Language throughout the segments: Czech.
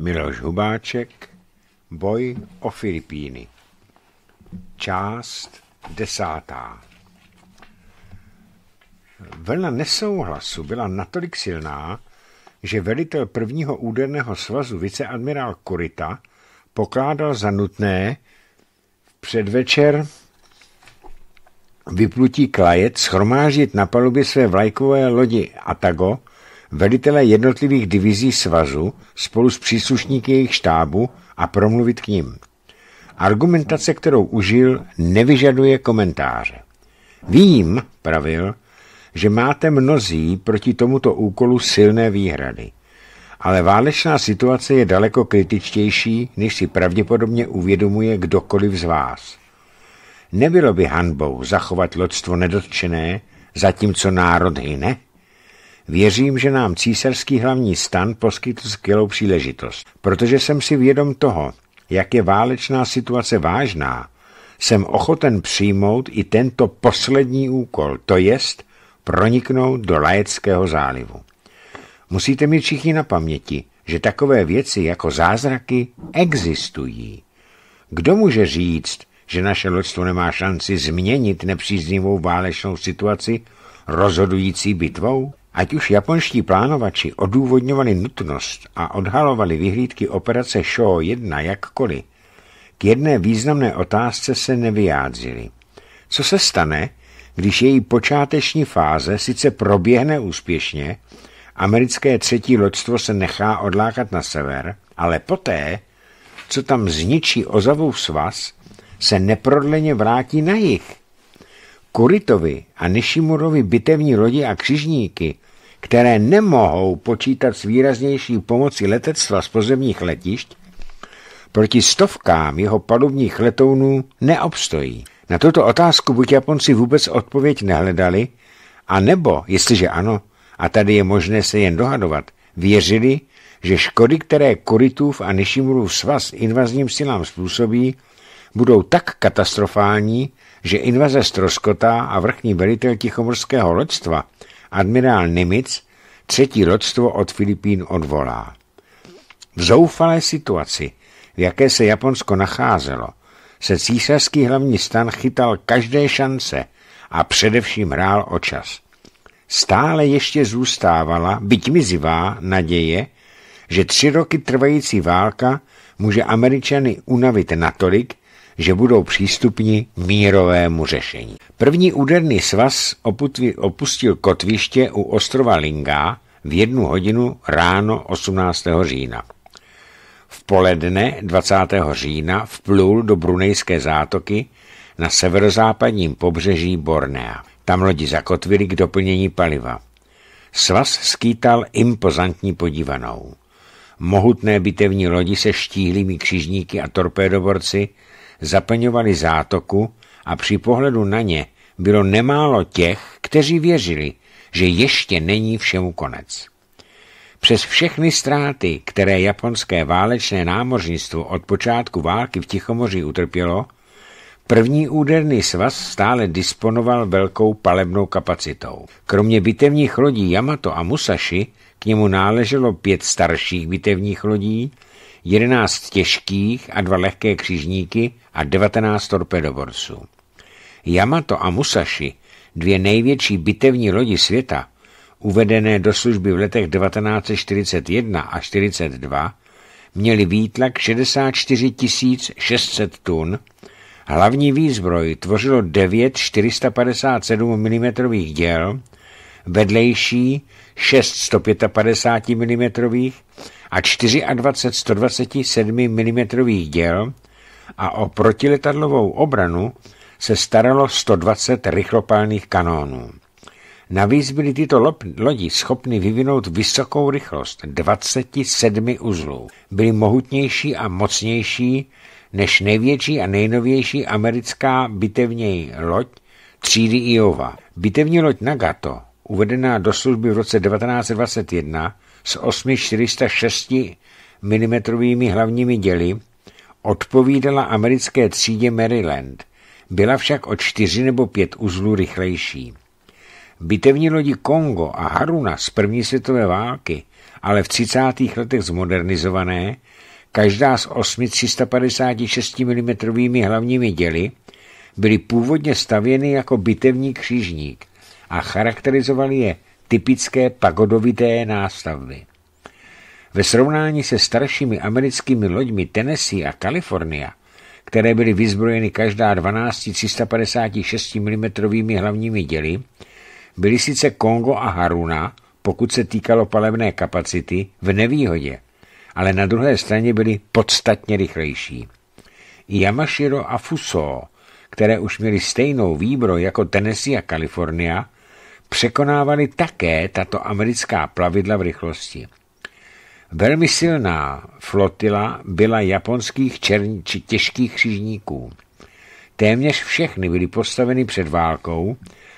Miloš Hubáček Boj o Filipíny Část desátá Vlna nesouhlasu byla natolik silná, že velitel prvního úderného svazu viceadmirál Korita pokládal za nutné v předvečer vyplutí klajet schromáždit na palubě své vlajkové lodi Atago velitele jednotlivých divizí svazu spolu s příslušníky jejich štábu a promluvit k ním. Argumentace, kterou užil, nevyžaduje komentáře. Vím, pravil, že máte mnozí proti tomuto úkolu silné výhrady. Ale válečná situace je daleko kritičtější, než si pravděpodobně uvědomuje kdokoliv z vás. Nebylo by hanbou zachovat lodstvo nedotčené, zatímco národ hyne? Věřím, že nám císařský hlavní stan poskytl skvělou příležitost, protože jsem si vědom toho, jak je válečná situace vážná, jsem ochoten přijmout i tento poslední úkol, to jest proniknout do Lajeckého zálivu. Musíte mít všichni na paměti, že takové věci jako zázraky existují. Kdo může říct, že naše loďstvo nemá šanci změnit nepříznivou válečnou situaci rozhodující bitvou? Ať už japonští plánovači odůvodňovali nutnost a odhalovali vyhlídky operace Show 1 jakkoliv, k jedné významné otázce se nevyjádřili. Co se stane, když její počáteční fáze sice proběhne úspěšně, americké třetí loďstvo se nechá odlákat na sever, ale poté, co tam zničí ozavův svaz, se neprodleně vrátí na jich. Kuritovi a Nishimurovi bitevní lodi a křižníky které nemohou počítat s výraznější pomocí letectva z pozemních letišť, proti stovkám jeho palubních letounů neobstojí. Na tuto otázku buď Japonci vůbec odpověď nehledali, a nebo, jestliže ano, a tady je možné se jen dohadovat, věřili, že škody, které Kuritův a Nishimurův svaz invazním silám způsobí, budou tak katastrofální, že invaze stroskotá a vrchní velitel Tichomorského loďstva – admirál Nimitz třetí rodstvo od Filipín odvolá. V zoufalé situaci, v jaké se Japonsko nacházelo, se císařský hlavní stan chytal každé šance a především hrál o čas. Stále ještě zůstávala, byť mizivá, naděje, že tři roky trvající válka může Američany unavit natolik, že budou přístupni mírovému řešení. První úderný svaz opustil kotviště u ostrova Lingá v jednu hodinu ráno 18. října. V poledne 20. října vplul do Brunejské zátoky na severozápadním pobřeží Bornea. Tam lodi zakotvili k doplnění paliva. Svaz skýtal impozantní podívanou. Mohutné bitevní lodi se štíhlými křižníky a torpédoborci zaplňovali zátoku a při pohledu na ně bylo nemálo těch, kteří věřili, že ještě není všemu konec. Přes všechny ztráty, které japonské válečné námořnictvo od počátku války v Tichomoří utrpělo, První úderný svaz stále disponoval velkou palebnou kapacitou. Kromě bitevních lodí Yamato a Musashi k němu náleželo pět starších bitevních lodí 11 těžkých a dva lehké křižníky a 19 torpedoborců. Yamato a Musashi, dvě největší bitevní lodi světa, uvedené do služby v letech 1941 a 1942, měly výtlak 64 600 tun, hlavní výzbroj tvořilo 9 457 mm děl, vedlejší 6 155 mm a 24 127 mm děl a o protiletadlovou obranu se staralo 120 rychlopálných kanónů. Navíc byly tyto lodi schopny vyvinout vysokou rychlost 27 uzlů. Byly mohutnější a mocnější než největší a nejnovější americká bitevní loď třídy Iova. Bitevní loď Nagato, uvedená do služby v roce 1921, s 8406 mm hlavními děly odpovídala americké třídě Maryland, byla však o čtyři nebo pět uzlů rychlejší. Bitevní lodi Kongo a Haruna z první světové války, ale v 30. letech zmodernizované, každá s 8356 356 mm hlavními děly, byly původně stavěny jako bitevní křížník a charakterizovali je typické pagodovité nástavby. Ve srovnání se staršími americkými loďmi Tennessee a Kalifornia, které byly vyzbrojeny každá 12 356 mm hlavními děly, byly sice Kongo a Haruna, pokud se týkalo palebné kapacity, v nevýhodě, ale na druhé straně byly podstatně rychlejší. I Yamashiro a Fuso, které už měly stejnou výbroj jako Tennessee a Kalifornia, překonávaly také tato americká plavidla v rychlosti. Velmi silná flotila byla japonských černí či těžkých křižníků. Téměř všechny byly postaveny před válkou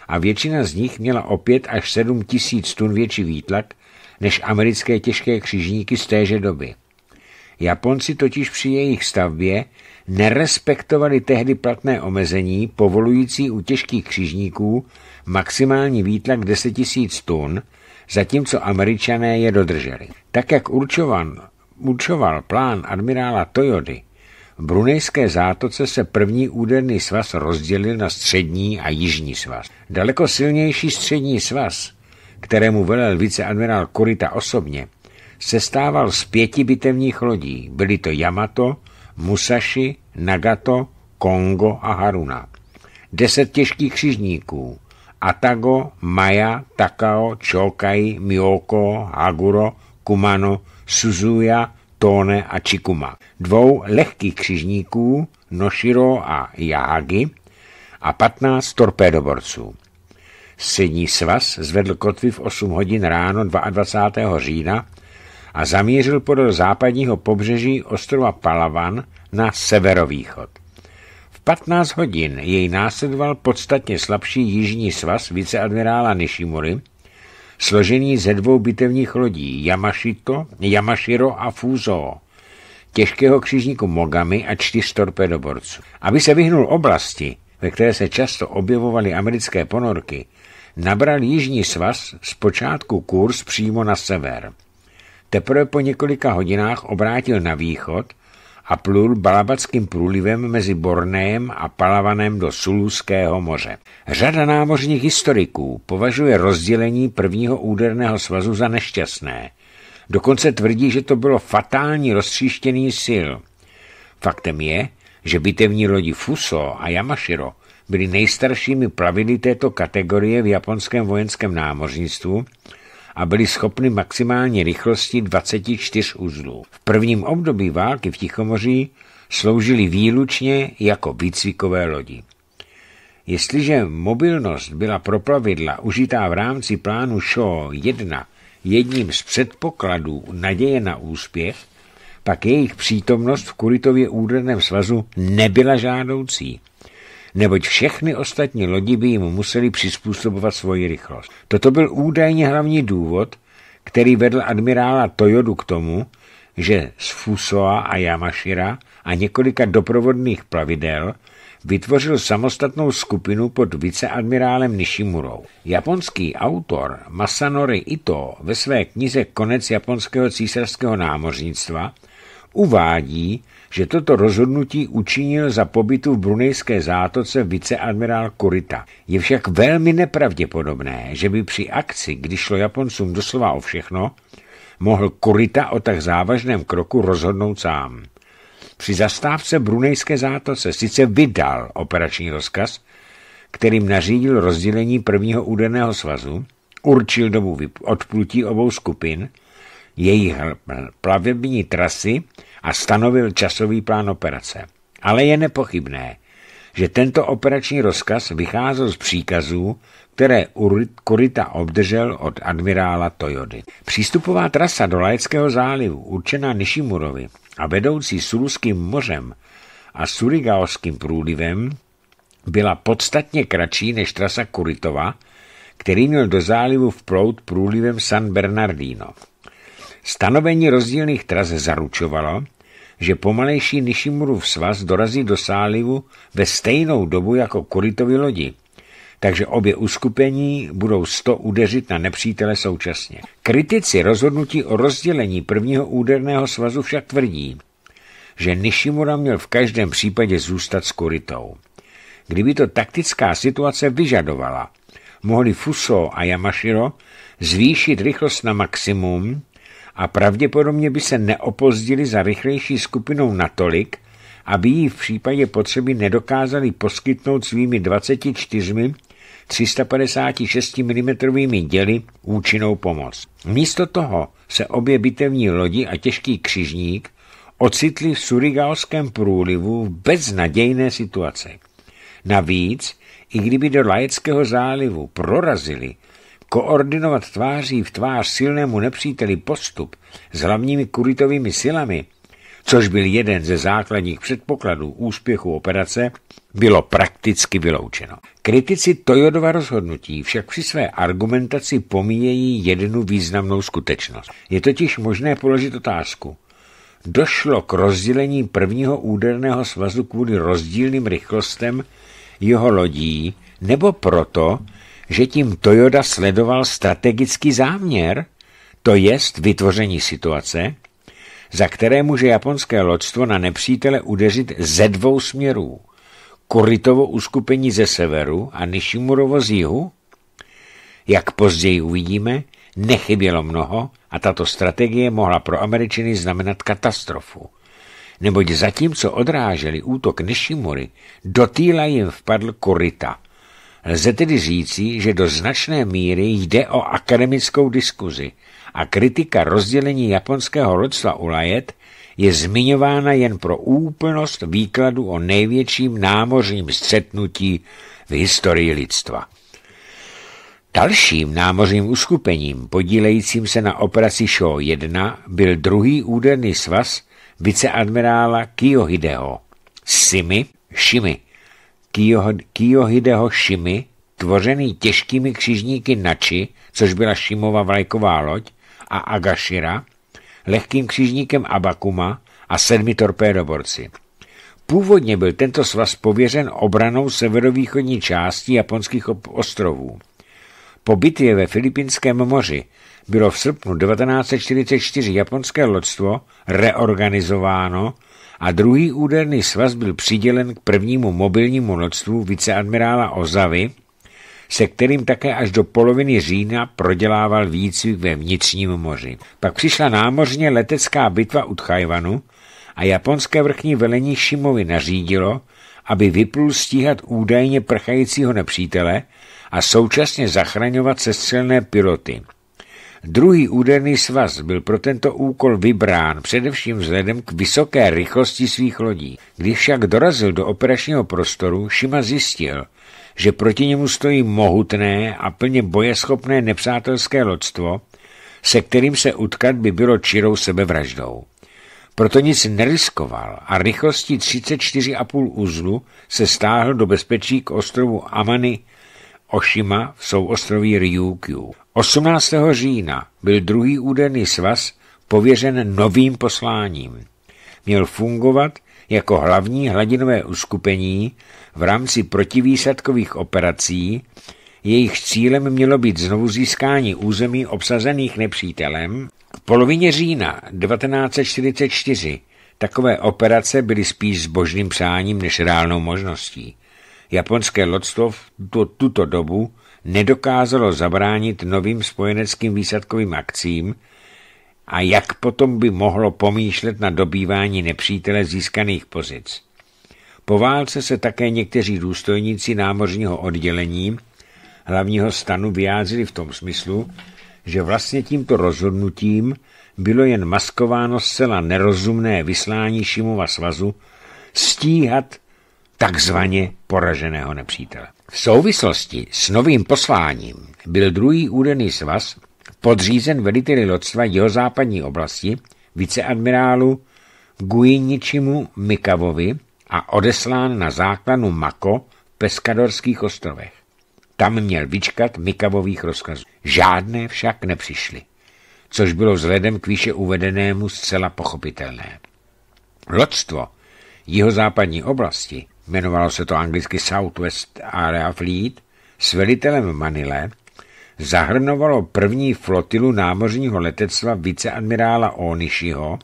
a většina z nich měla opět až 7 tisíc tun větší výtlak než americké těžké křižníky z téže doby. Japonci totiž při jejich stavbě nerespektovali tehdy platné omezení povolující u těžkých křižníků maximální výtlak 10 000 tun, zatímco američané je dodrželi. Tak jak určovan, určoval plán admirála Toyody, v brunejské zátoce se první úderný svaz rozdělil na střední a jižní svaz. Daleko silnější střední svaz, kterému velel viceadmirál Kurita osobně, sestával z pěti bitevních lodí. Byly to Yamato, Musashi, Nagato, Kongo a Haruna. Deset těžkých křižníků, Atago, Maya, Takao, Chokai, Miyoko, Haguro, Kumano, Suzuya, Tone a Chikuma. Dvou lehkých křižníků, Noshiro a Yahagi, a 15 torpédoborců. Sední svaz zvedl kotvy v 8 hodin ráno 22. října a zamířil podél západního pobřeží ostrova Palavan na severovýchod. 15 hodin jej následoval podstatně slabší jižní svaz viceadmirála Nishimori, složený ze dvou bitevních lodí Yamashito, Yamashiro a Fuzo, těžkého křižníku Mogami a čtyř torpedoborců. Aby se vyhnul oblasti, ve které se často objevovaly americké ponorky, nabral Jižní svaz zpočátku kurz přímo na sever. Teprve po několika hodinách obrátil na východ a plul balabackým průlivem mezi Bornéem a Palavanem do Suluského moře. Řada námořních historiků považuje rozdělení prvního úderného svazu za nešťastné. Dokonce tvrdí, že to bylo fatální roztříštění sil. Faktem je, že bitevní lodi Fuso a Yamashiro byly nejstaršími plavidly této kategorie v japonském vojenském námořnictvu – a byly schopny maximální rychlosti 24 uzlů. V prvním období války v Tichomoří sloužily výlučně jako výcvikové lodi. Jestliže mobilnost byla pro plavidla užitá v rámci plánu Shaw 1 jedním z předpokladů naděje na úspěch, pak jejich přítomnost v Kuritově úderném svazu nebyla žádoucí neboť všechny ostatní lodi by jim museli přizpůsobovat svoji rychlost. Toto byl údajně hlavní důvod, který vedl admirála Toyodu k tomu, že z Fusoa a Yamashira a několika doprovodných plavidel vytvořil samostatnou skupinu pod viceadmirálem Nishimurou. Japonský autor Masanori Ito ve své knize Konec japonského císařského námořnictva uvádí, že toto rozhodnutí učinil za pobytu v brunejské zátoce viceadmirál Kurita. Je však velmi nepravděpodobné, že by při akci, kdy šlo Japoncům doslova o všechno, mohl Kurita o tak závažném kroku rozhodnout sám. Při zastávce brunejské zátoce sice vydal operační rozkaz, kterým nařídil rozdělení prvního údeného svazu, určil dobu odplutí obou skupin, jejich plavební trasy a stanovil časový plán operace. Ale je nepochybné, že tento operační rozkaz vycházel z příkazů, které Kurita obdržel od admirála Toyody. Přístupová trasa do Lajeckého zálivu, určená Nishimurovi a vedoucí Suluským mořem a Surigaovským průlivem, byla podstatně kratší než trasa Kuritova, který měl do zálivu vplout průlivem San Bernardino. Stanovení rozdílných tras zaručovalo, že pomalejší Nishimurův svaz dorazí do sálivu ve stejnou dobu jako Kuritovi lodi, takže obě uskupení budou sto udeřit na nepřítele současně. Kritici rozhodnutí o rozdělení prvního úderného svazu však tvrdí, že Nishimura měl v každém případě zůstat s Kuritou. Kdyby to taktická situace vyžadovala, mohli Fuso a Yamashiro zvýšit rychlost na maximum a pravděpodobně by se neopozdili za rychlejší skupinou natolik, aby jí v případě potřeby nedokázali poskytnout svými 24 356 mm děly účinnou pomoc. Místo toho se obě bitevní lodi a těžký křižník ocitli v surigalském průlivu v beznadějné situaci. Navíc, i kdyby do Lajeckého zálivu prorazili, Koordinovat tváří v tvář silnému nepříteli postup s hlavními kuritovými silami, což byl jeden ze základních předpokladů úspěchu operace, bylo prakticky vyloučeno. Kritici Toyodova rozhodnutí však při své argumentaci pomíjejí jednu významnou skutečnost. Je totiž možné položit otázku, došlo k rozdělení prvního úderného svazu kvůli rozdílným rychlostem jeho lodí, nebo proto, že tím Toyoda sledoval strategický záměr, to jest vytvoření situace, za které může japonské loďstvo na nepřítele udeřit ze dvou směrů. Koritovo uskupení ze severu a Nishimurovo z jihu? Jak později uvidíme, nechybělo mnoho a tato strategie mohla pro Američany znamenat katastrofu. Neboť zatímco odráželi útok Nishimury, do týla jim vpadl korita – Lze tedy říci, že do značné míry jde o akademickou diskuzi a kritika rozdělení japonského rodstva Ulajet je zmiňována jen pro úplnost výkladu o největším námořním střetnutí v historii lidstva. Dalším námořním uskupením podílejícím se na operaci sho 1 byl druhý úderný svaz viceadmirála Kiyohideho, Simi Shimi, Kiyohideho Shimy, tvořený těžkými křižníky Nači, což byla Shimova vlajková loď, a Agashira, lehkým křižníkem Abakuma a sedmi torpédoborci. Původně byl tento svaz pověřen obranou severovýchodní části japonských ostrovů. Po bitvě ve Filipinském moři bylo v srpnu 1944 japonské loďstvo reorganizováno a druhý úderný svaz byl přidělen k prvnímu mobilnímu noctvu viceadmirála Ozavy, se kterým také až do poloviny října prodělával výcvik ve vnitřním moři. Pak přišla námořně letecká bitva u Tchajvanu a japonské vrchní velení Šimovi nařídilo, aby vyplul stíhat údajně prchajícího nepřítele a současně zachraňovat sestřelné piloty. Druhý úderný svaz byl pro tento úkol vybrán především vzhledem k vysoké rychlosti svých lodí. Když však dorazil do operačního prostoru, Šima zjistil, že proti němu stojí mohutné a plně bojeschopné nepřátelské lodstvo, se kterým se utkat by bylo čirou sebevraždou. Proto nic neriskoval a rychlostí 34,5 uzlu se stáhl do bezpečí k ostrovu Amany Oshima v souostroví Ryukyu. 18. října byl druhý údený svaz pověřen novým posláním. Měl fungovat jako hlavní hladinové uskupení v rámci protivýsadkových operací, jejich cílem mělo být znovu získání území obsazených nepřítelem. V polovině října 1944 takové operace byly spíš božným přáním než reálnou možností. Japonské loďstvo v tuto dobu nedokázalo zabránit novým spojeneckým výsadkovým akcím a jak potom by mohlo pomýšlet na dobývání nepřítele získaných pozic. Po válce se také někteří důstojníci námořního oddělení hlavního stanu vyjádřili v tom smyslu, že vlastně tímto rozhodnutím bylo jen maskováno zcela nerozumné vyslání Šimova svazu stíhat takzvaně poraženého nepřítele. V souvislosti s novým posláním byl druhý údený svaz podřízen veliteli lodstva jihozápadní oblasti viceadmirálu Guiničimu Mikavovi a odeslán na základnu Mako v Peskadorských ostrovech. Tam měl vyčkat Mikavových rozkazů. Žádné však nepřišly, což bylo vzhledem k výše uvedenému zcela pochopitelné. Lodstvo jihozápadní oblasti jmenovalo se to anglicky Southwest Area Fleet, s velitelem Manile, zahrnovalo první flotilu námořního letectva viceadmirála Onishiho,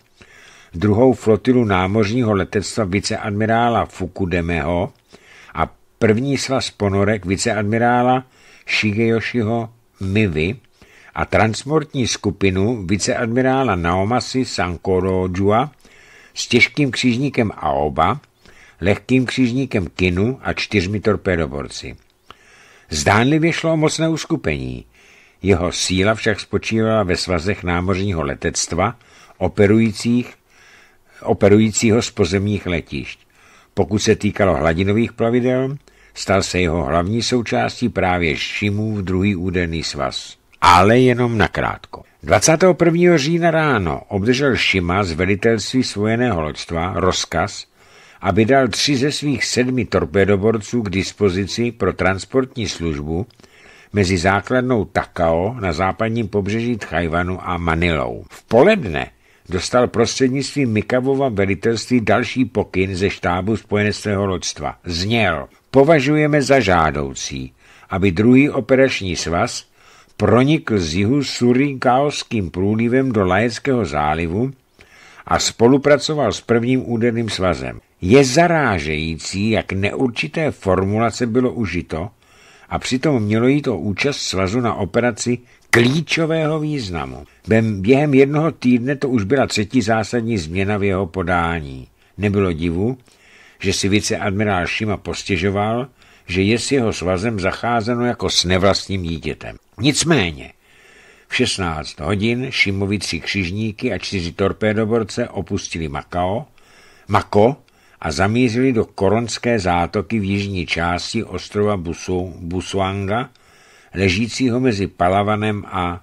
druhou flotilu námořního letectva viceadmirála Fukudemeho a první svaz ponorek viceadmirála Shigeyoshiho Mivy a transportní skupinu viceadmirála Naomasi Sankorojua s těžkým křížníkem Aoba, lehkým křižníkem kinu a čtyřmi torpédoborci. Zdánlivě šlo o mocné uskupení. Jeho síla však spočívala ve svazech námořního letectva, operujících, operujícího z pozemních letišť. Pokud se týkalo hladinových plavidel, stal se jeho hlavní součástí právě Šimův druhý údený svaz. Ale jenom nakrátko. 21. října ráno obdržel Šima z velitelství svojeného loďstva rozkaz, a vydal tři ze svých sedmi torpedoborců k dispozici pro transportní službu mezi základnou Takao na západním pobřeží Tchajvanu a Manilou. V poledne dostal prostřednictvím Mikavova velitelství další pokyn ze štábu spojeneckého lodstva. Zněl, považujeme za žádoucí, aby druhý operační svaz pronikl z jihu Surinkaoským průlivem do Lajeckého zálivu a spolupracoval s prvním úderným svazem. Je zarážející, jak neurčité formulace bylo užito a přitom mělo jít o účast svazu na operaci klíčového významu. Během jednoho týdne to už byla třetí zásadní změna v jeho podání. Nebylo divu, že si viceadmirál Šima postěžoval, že je s jeho svazem zacházeno jako s nevlastním dítětem. Nicméně, v 16 hodin Šimovi tři křižníky a čtyři torpédoborce opustili Makao, Mako a zamířili do koronské zátoky v jižní části ostrova Busu, Busuanga, ležícího mezi Palavanem a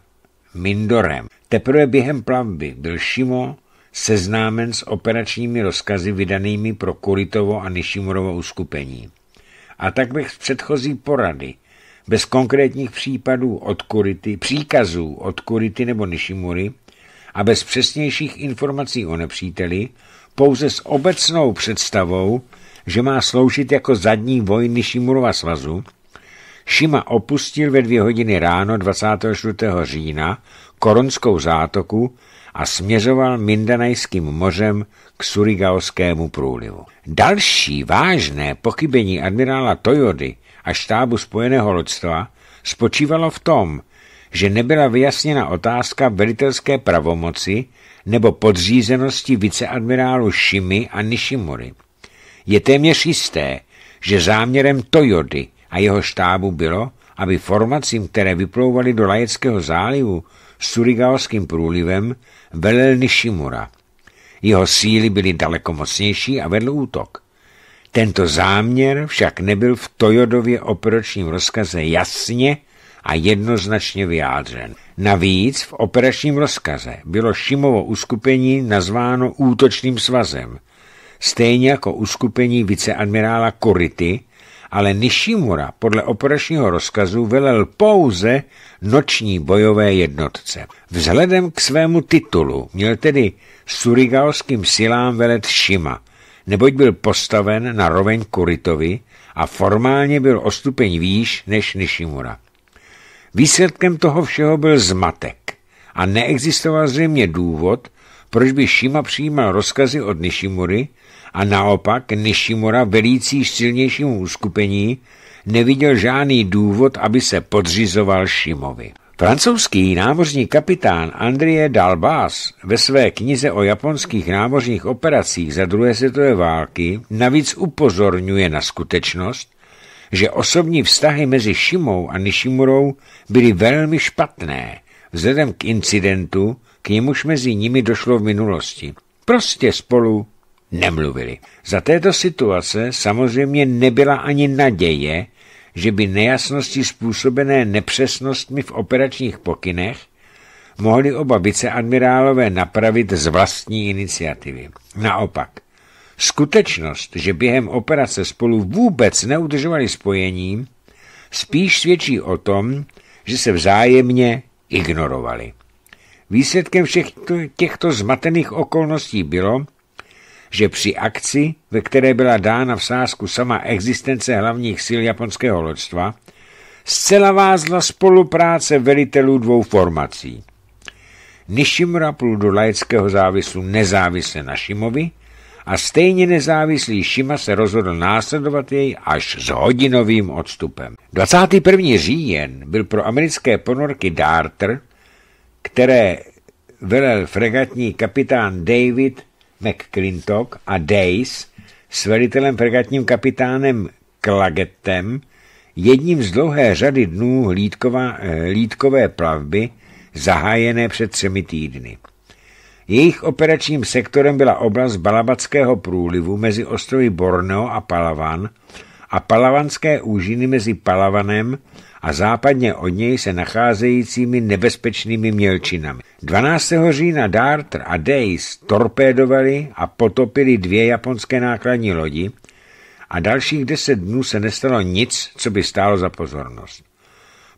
Mindorem. Teprve během plavby byl Šimo seznámen s operačními rozkazy vydanými pro Kuritovo a Nishimurovo uskupení. A tak bych z předchozí porady, bez konkrétních případů od Kurity, příkazů od Kurity nebo Nishimury a bez přesnějších informací o nepříteli, pouze s obecnou představou, že má sloužit jako zadní vojny Šimurova svazu, Šima opustil ve dvě hodiny ráno 24. října koronskou zátoku a směřoval Mindanajským mořem k Surigaoskému průlivu. Další vážné pochybení admirála Toyody a štábu spojeného loďstva spočívalo v tom, že nebyla vyjasněna otázka velitelské pravomoci nebo podřízenosti viceadmirálu Šimi a Nishimori. Je téměř jisté, že záměrem Toyody a jeho štábu bylo, aby formacím, které vyplouvaly do Lajeckého zálivu s Surigaoským průlivem, velel Nishimura. Jeho síly byly daleko mocnější a vedl útok. Tento záměr však nebyl v Toyodově operačním rozkaze jasně a jednoznačně vyjádřen. Navíc v operačním rozkaze bylo Šimovo uskupení nazváno útočným svazem, stejně jako uskupení viceadmirála Kority, ale Nishimura podle operačního rozkazu velel pouze noční bojové jednotce. Vzhledem k svému titulu měl tedy surigaoským silám velet Šima, neboť byl postaven na roveň Kuritovi a formálně byl o stupeň výš než Nishimura. Výsledkem toho všeho byl zmatek a neexistoval zřejmě důvod, proč by Šima přijímal rozkazy od Nishimury a naopak Nishimura velící silnějšímu uskupení neviděl žádný důvod, aby se podřizoval Šimovi. Francouzský námořní kapitán André Dalbás ve své knize o japonských námořních operacích za druhé světové války navíc upozorňuje na skutečnost, že osobní vztahy mezi Šimou a Nishimurou byly velmi špatné vzhledem k incidentu, k němuž mezi nimi došlo v minulosti. Prostě spolu nemluvili. Za této situace samozřejmě nebyla ani naděje, že by nejasnosti způsobené nepřesnostmi v operačních pokynech mohli oba viceadmirálové napravit z vlastní iniciativy. Naopak, Skutečnost, že během operace spolu vůbec neudržovali spojení, spíš svědčí o tom, že se vzájemně ignorovali. Výsledkem všech těchto zmatených okolností bylo, že při akci, ve které byla dána v sázku sama existence hlavních sil japonského loďstva, zcela vázla spolupráce velitelů dvou formací. Nishimura plul do laického závisu nezávisle na Šimovi a stejně nezávislý Šima se rozhodl následovat jej až s hodinovým odstupem. 21. říjen byl pro americké ponorky Darter, které velel fregatní kapitán David McClintock a Days s velitelem fregatním kapitánem Klagetem jedním z dlouhé řady dnů hlídková, plavby zahájené před třemi týdny. Jejich operačním sektorem byla oblast Balabatského průlivu mezi ostrovy Borneo a Palavan a palavanské úžiny mezi Palavanem a západně od něj se nacházejícími nebezpečnými mělčinami. 12. října Dart a Days torpédovali a potopili dvě japonské nákladní lodi a dalších deset dnů se nestalo nic, co by stálo za pozornost.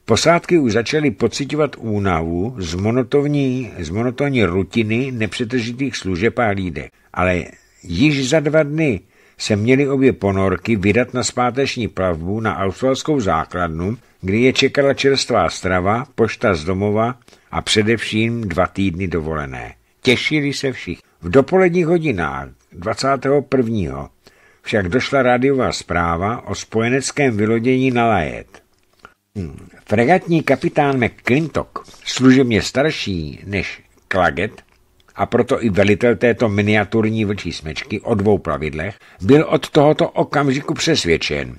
Posádky už začaly pocitovat únavu z monotonní, z monotonní rutiny nepřetržitých služeb a lídek. Ale již za dva dny se měly obě ponorky vydat na zpáteční plavbu na australskou základnu, kdy je čekala čerstvá strava, pošta z domova a především dva týdny dovolené. Těšili se všichni. V dopoledních hodinách 21. však došla rádiová zpráva o spojeneckém vylodění na Lajet. Fregatní kapitán McClintock, služebně starší než Klaget, a proto i velitel této miniaturní vlčí smečky o dvou plavidlech, byl od tohoto okamžiku přesvědčen,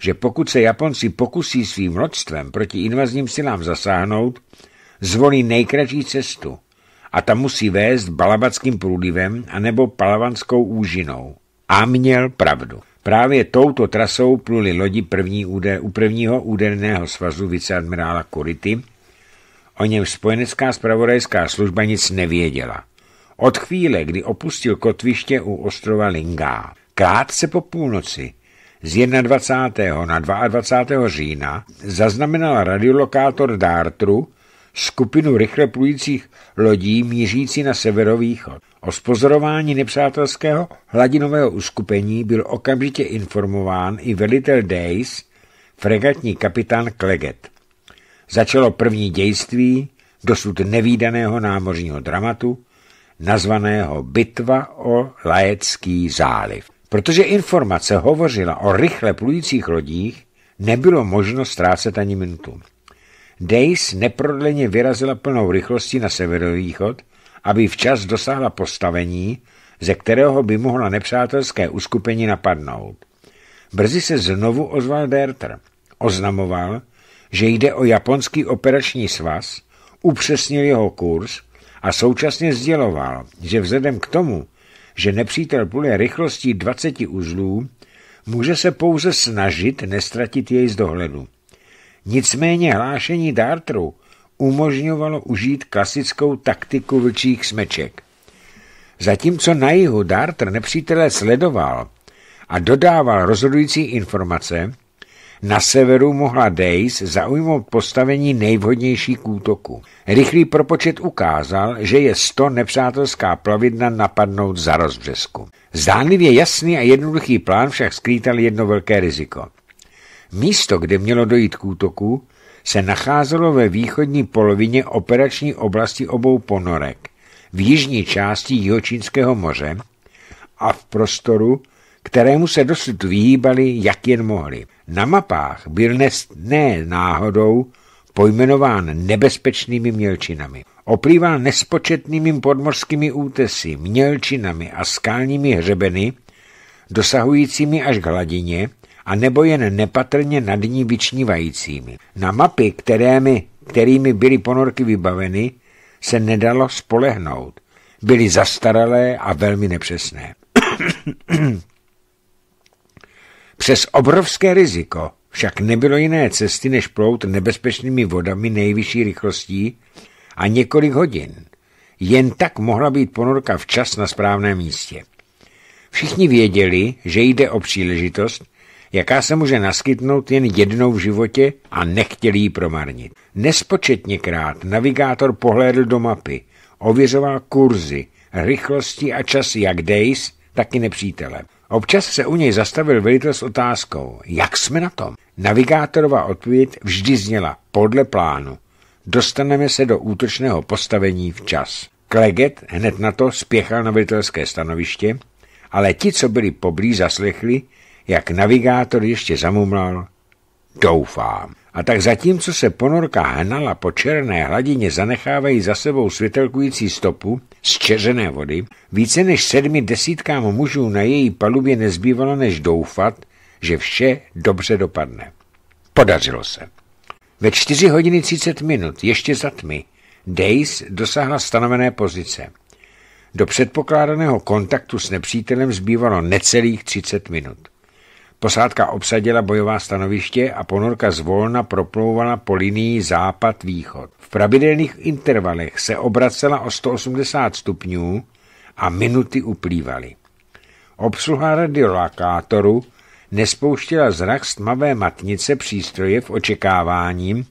že pokud se Japonci pokusí svým loďstvem proti invazním silám zasáhnout, zvolí nejkratší cestu a ta musí vést balabackým průlivem anebo palavanskou úžinou. A měl pravdu. Právě touto trasou pluli lodi první úder, u prvního úderného svazu viceadmirála Kurity. O něm spojenecká spravodajská služba nic nevěděla. Od chvíle, kdy opustil kotviště u ostrova Lingá, krátce po půlnoci, z 21. na 22. října zaznamenal radiolokátor Dártru skupinu rychle plujících lodí mířící na severovýchod. O spozorování nepřátelského hladinového uskupení byl okamžitě informován i velitel Days, fregatní kapitán Kleget. Začalo první dějství dosud nevýdaného námořního dramatu, nazvaného Bitva o Laecký záliv. Protože informace hovořila o rychle plujících lodích, nebylo možno ztrácet ani minutu. Days neprodleně vyrazila plnou rychlostí na severovýchod, aby včas dosáhla postavení, ze kterého by mohla nepřátelské uskupení napadnout. Brzy se znovu ozval Derter. Oznamoval, že jde o japonský operační svaz, upřesnil jeho kurz a současně sděloval, že vzhledem k tomu, že nepřítel pluje rychlostí 20 uzlů, může se pouze snažit nestratit jej z dohledu. Nicméně hlášení Dartru umožňovalo užít klasickou taktiku vlčích smeček. Zatímco na jihu Dartr nepřítele sledoval a dodával rozhodující informace, na severu mohla Dejs zaujmout postavení nejvhodnější k útoku. Rychlý propočet ukázal, že je 100 nepřátelská plavidla napadnout za rozbřesku. Zdánlivě jasný a jednoduchý plán však skrýtal jedno velké riziko. Místo, kde mělo dojít k útoku, se nacházelo ve východní polovině operační oblasti obou ponorek, v jižní části Jihočínského moře a v prostoru, kterému se dosud vyhýbali, jak jen mohli. Na mapách byl dnes ne náhodou pojmenován nebezpečnými mělčinami. Oplýval nespočetnými podmorskými útesy, mělčinami a skalními hřebeny, dosahujícími až k hladině, a nebo jen nepatrně nad ní vyčnívajícími. Na mapy, kterými, kterými byly ponorky vybaveny, se nedalo spolehnout. Byly zastaralé a velmi nepřesné. Přes obrovské riziko však nebylo jiné cesty, než plout nebezpečnými vodami nejvyšší rychlostí a několik hodin. Jen tak mohla být ponorka včas na správném místě. Všichni věděli, že jde o příležitost, jaká se může naskytnout jen jednou v životě a nechtěl ji promarnit. Nespočetněkrát navigátor pohlédl do mapy, ověřoval kurzy, rychlosti a časy jak Days, tak i nepřítele. Občas se u něj zastavil velitel s otázkou, jak jsme na tom. Navigátorova odpověď vždy zněla podle plánu. Dostaneme se do útočného postavení včas. Kleget hned na to spěchal na velitelské stanoviště, ale ti, co byli poblíž, zaslechli, jak navigátor ještě zamumlal, doufám. A tak zatímco se ponorka hnala po černé hladině, zanechávají za sebou světelkující stopu z čeřené vody, více než sedmi desítkám mužů na její palubě nezbývalo než doufat, že vše dobře dopadne. Podařilo se. Ve čtyři hodiny třicet minut, ještě za tmy, Dejs dosáhla stanovené pozice. Do předpokládaného kontaktu s nepřítelem zbývalo necelých 30 minut. Posádka obsadila bojová stanoviště a ponorka zvolna proplouvala po linii západ-východ. V pravidelných intervalech se obracela o 180 stupňů a minuty uplývaly. Obsluha radiolokátoru nespouštěla zrak z tmavé matnice přístroje v očekáváním,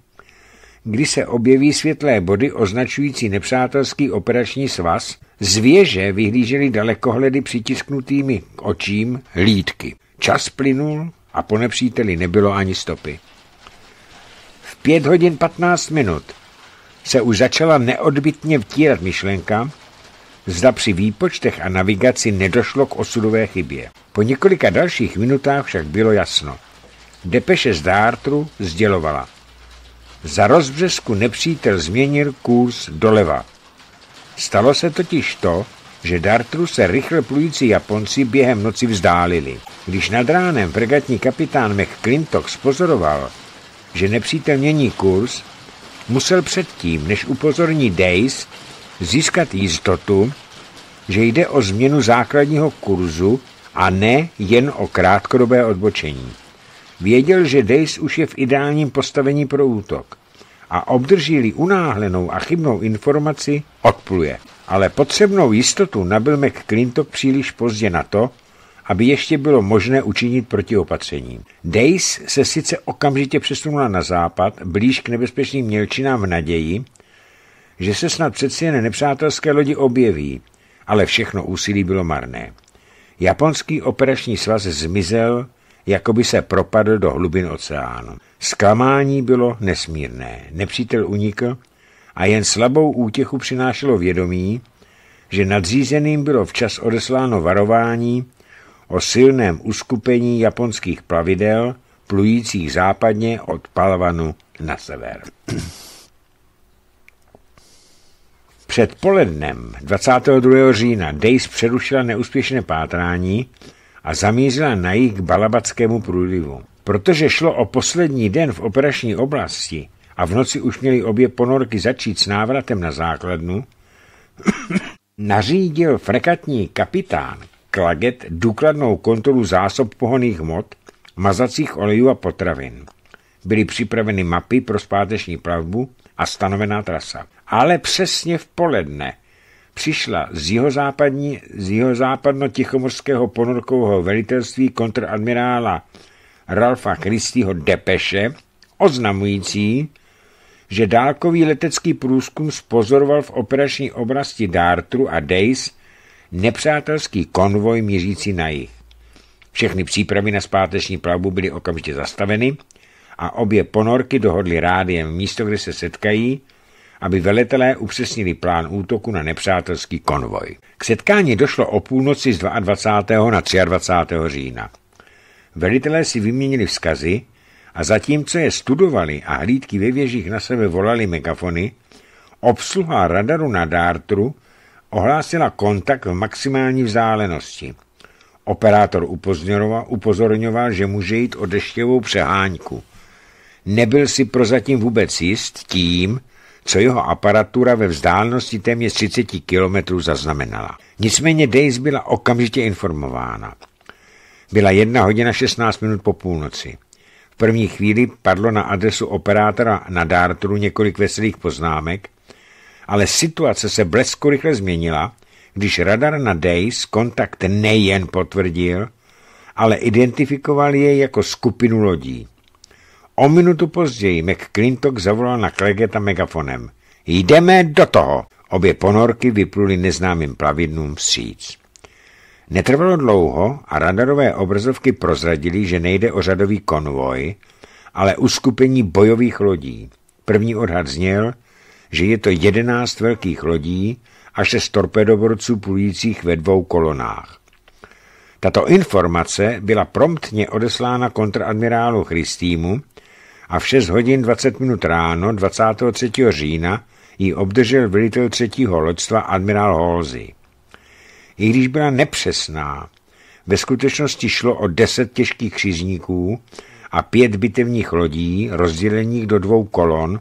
kdy se objeví světlé body označující nepřátelský operační svaz, z věže vyhlížely dalekohledy přitisknutými k očím lídky. Čas plynul a po nepříteli nebylo ani stopy. V pět hodin patnáct minut se už začala neodbitně vtírat myšlenka, zda při výpočtech a navigaci nedošlo k osudové chybě. Po několika dalších minutách však bylo jasno. Depeše z Dártru sdělovala. Za rozbřesku nepřítel změnil kurz doleva. Stalo se totiž to, že Dartru se rychle plující Japonci během noci vzdálili. Když nad ránem fregatní kapitán McClintock spozoroval, že nepřítel mění kurz, musel předtím, než upozorní Days, získat jistotu, že jde o změnu základního kurzu a ne jen o krátkodobé odbočení. Věděl, že Days už je v ideálním postavení pro útok a obdrží unáhlenou a chybnou informaci, odpluje ale potřebnou jistotu nabil McClintock příliš pozdě na to, aby ještě bylo možné učinit protiopatření. Days se sice okamžitě přesunula na západ, blíž k nebezpečným mělčinám v naději, že se snad přeci jen nepřátelské lodi objeví, ale všechno úsilí bylo marné. Japonský operační svaz zmizel, jako by se propadl do hlubin oceánu. Zklamání bylo nesmírné. Nepřítel unikl a jen slabou útěchu přinášelo vědomí, že nadřízeným bylo včas odesláno varování o silném uskupení japonských plavidel plujících západně od Palvanu na sever. Před polednem 22. října Dejs přerušila neúspěšné pátrání a zamířila na jich k Balabackému průlivu. Protože šlo o poslední den v operační oblasti, a v noci už měly obě ponorky začít s návratem na základnu, nařídil frekatní kapitán Klaget důkladnou kontrolu zásob pohoných hmot, mazacích olejů a potravin. Byly připraveny mapy pro zpáteční plavbu a stanovená trasa. Ale přesně v poledne přišla z jihozápadní, z jihozápadno-tichomorského ponorkového velitelství kontradmirála Ralfa Christieho depeše, oznamující, že dálkový letecký průzkum spozoroval v operační oblasti Dartru a Dace nepřátelský konvoj mířící na jih. Všechny přípravy na zpáteční plavbu byly okamžitě zastaveny a obě ponorky dohodly rádiem místo, kde se setkají, aby velitelé upřesnili plán útoku na nepřátelský konvoj. K setkání došlo o půlnoci z 22. na 23. října. Velitelé si vyměnili vzkazy, a zatímco je studovali a hlídky ve věžích na sebe volali megafony, obsluha radaru na Dartru ohlásila kontakt v maximální vzdálenosti. Operátor upozorňoval, upozorňoval že může jít o deštěvou přeháňku. Nebyl si prozatím vůbec jist tím, co jeho aparatura ve vzdálenosti téměř 30 kilometrů zaznamenala. Nicméně Days byla okamžitě informována. Byla jedna hodina 16 minut po půlnoci první chvíli padlo na adresu operátora na Dartru několik veselých poznámek, ale situace se blesku rychle změnila, když radar na Days kontakt nejen potvrdil, ale identifikoval je jako skupinu lodí. O minutu později McClintock zavolal na Klegeta megafonem. Jdeme do toho! Obě ponorky vypluly neznámým plavidlům vstříc. Netrvalo dlouho a radarové obrazovky prozradily, že nejde o řadový konvoj, ale uskupení bojových lodí. První odhad zněl, že je to jedenáct velkých lodí a šest torpedoborců plujících ve dvou kolonách. Tato informace byla promptně odeslána kontradmirálu Christýmu a v 6 hodin 20 minut ráno 23. října ji obdržel velitel třetího loďstva admirál Halsey i když byla nepřesná. Ve skutečnosti šlo o deset těžkých křižníků a pět bitevních lodí, rozdělených do dvou kolon,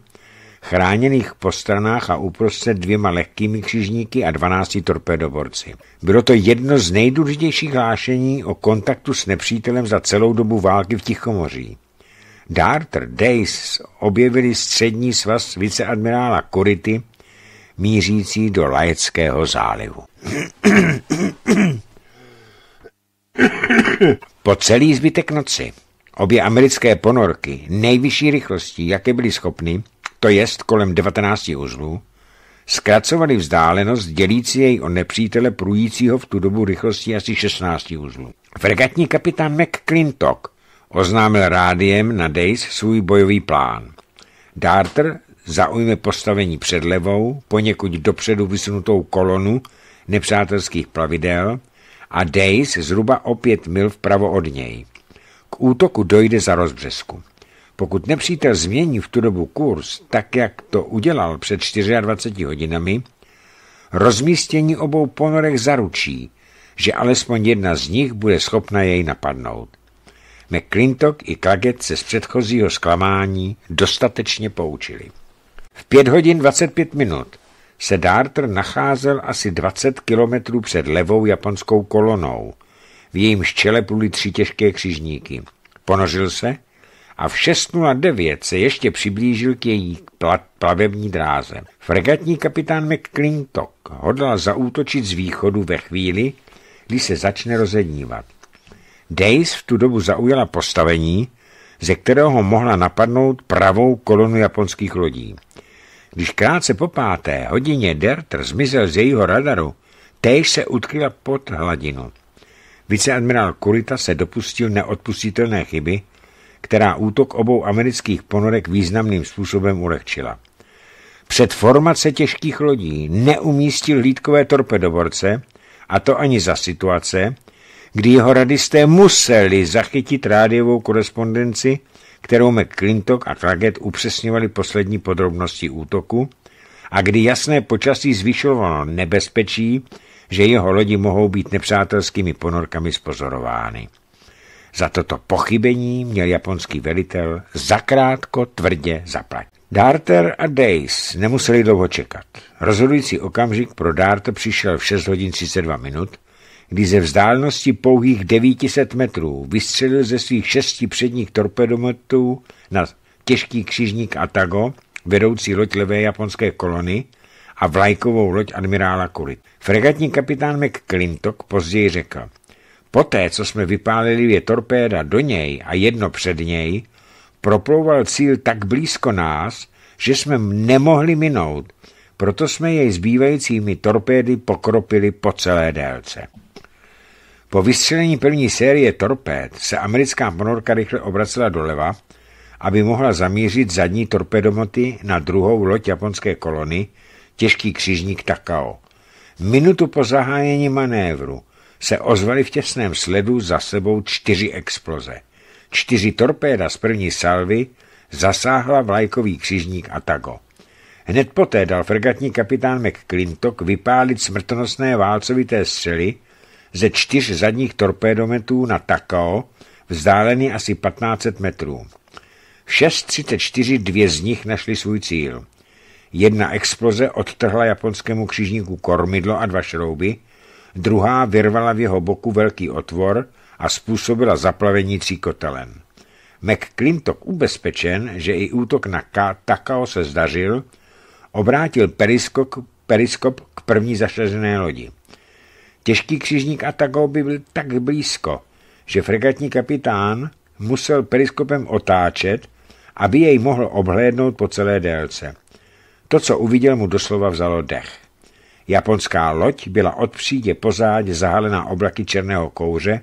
chráněných po stranách a uprostřed dvěma lehkými křižníky a 12 torpedoborci. Bylo to jedno z nejdůležitějších hlášení o kontaktu s nepřítelem za celou dobu války v Tichomoří. Darter Days objevili střední svaz viceadmirála Kority mířící do Lajeckého zálivu. Po celý zbytek noci obě americké ponorky nejvyšší rychlostí, jaké byly schopny, to jest kolem 19 uzlů, zkracovaly vzdálenost dělící jej o nepřítele průjícího v tu dobu rychlostí asi 16 uzlů. Fregatní kapitán McClintock oznámil rádiem na Days svůj bojový plán. Darter zaujme postavení před levou, poněkud dopředu vysunutou kolonu nepřátelských plavidel a Dejs zhruba o pět mil vpravo od něj. K útoku dojde za rozbřesku. Pokud nepřítel změní v tu dobu kurz, tak jak to udělal před 24 hodinami, rozmístění obou ponorek zaručí, že alespoň jedna z nich bude schopna jej napadnout. McClintock i Klaget se z předchozího zklamání dostatečně poučili. V 5 hodin 25 minut se Darter nacházel asi 20 kilometrů před levou japonskou kolonou. V jejím čele pluli tři těžké křižníky. Ponořil se a v 6.09 se ještě přiblížil k její plavební dráze. Fregatní kapitán McClintock hodlal zaútočit z východu ve chvíli, kdy se začne rozednívat. Days v tu dobu zaujala postavení, ze kterého mohla napadnout pravou kolonu japonských lodí krátce po páté hodině Dertr zmizel z jejího radaru, též se utkryla pod hladinu. Viceadmirál Kurita se dopustil neodpustitelné chyby, která útok obou amerických ponorek významným způsobem ulehčila. Před formace těžkých lodí neumístil hlídkové torpedoborce, a to ani za situace, kdy jeho radisté museli zachytit rádiovou korespondenci kterou McClintock a Claggett upřesňovali poslední podrobnosti útoku a kdy jasné počasí zvyšovalo nebezpečí, že jeho lodi mohou být nepřátelskými ponorkami spozorovány. Za toto pochybení měl japonský velitel zakrátko tvrdě zaplatit. Darter a Days nemuseli dlouho čekat. Rozhodující okamžik pro Darter přišel v 6 hodin 32 minut, kdy ze vzdálenosti pouhých 900 metrů vystřelil ze svých šesti předních torpedometů na těžký křižník Atago, vedoucí loď levé japonské kolony, a vlajkovou loď admirála Kurit. Fregatní kapitán McClintock později řekl, poté, co jsme vypálili dvě torpéda do něj a jedno před něj, proplouval cíl tak blízko nás, že jsme nemohli minout, proto jsme jej zbývajícími torpédy pokropili po celé délce. Po vystřelení první série torpéd se americká ponorka rychle obracela doleva, aby mohla zamířit zadní torpedomoty na druhou loď japonské kolony, těžký křižník Takao. Minutu po zahájení manévru se ozvaly v těsném sledu za sebou čtyři exploze. Čtyři torpéda z první salvy zasáhla vlajkový křižník Atago. Hned poté dal fregatní kapitán McClintock vypálit smrtonosné válcovité střely, ze čtyř zadních torpédometů na Takao, vzdálený asi 1500 metrů. V 6.34 dvě z nich našly svůj cíl. Jedna exploze odtrhla japonskému křižníku kormidlo a dva šrouby, druhá vyrvala v jeho boku velký otvor a způsobila zaplavení kotelen. McClintock ubezpečen, že i útok na K Takao se zdařil, obrátil periskop, periskop k první zašazené lodi. Těžký křižník by byl tak blízko, že fregatní kapitán musel periskopem otáčet, aby jej mohl obhlédnout po celé délce. To, co uviděl, mu doslova vzalo dech. Japonská loď byla od přídě pozáď zahalená oblaky černého kouře,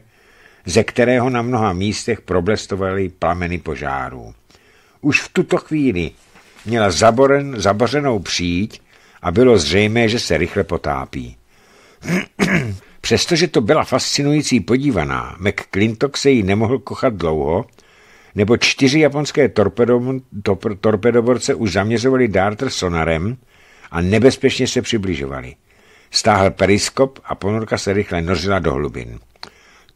ze kterého na mnoha místech problestovaly plameny požárů. Už v tuto chvíli měla zaboren, zabořenou příď a bylo zřejmé, že se rychle potápí. Přestože to byla fascinující podívaná, McClintock se jí nemohl kochat dlouho, nebo čtyři japonské torpedo, to, torpedoborce už zaměřovali darter sonarem a nebezpečně se přibližovali. Stáhl periskop a ponorka se rychle nořila do hlubin.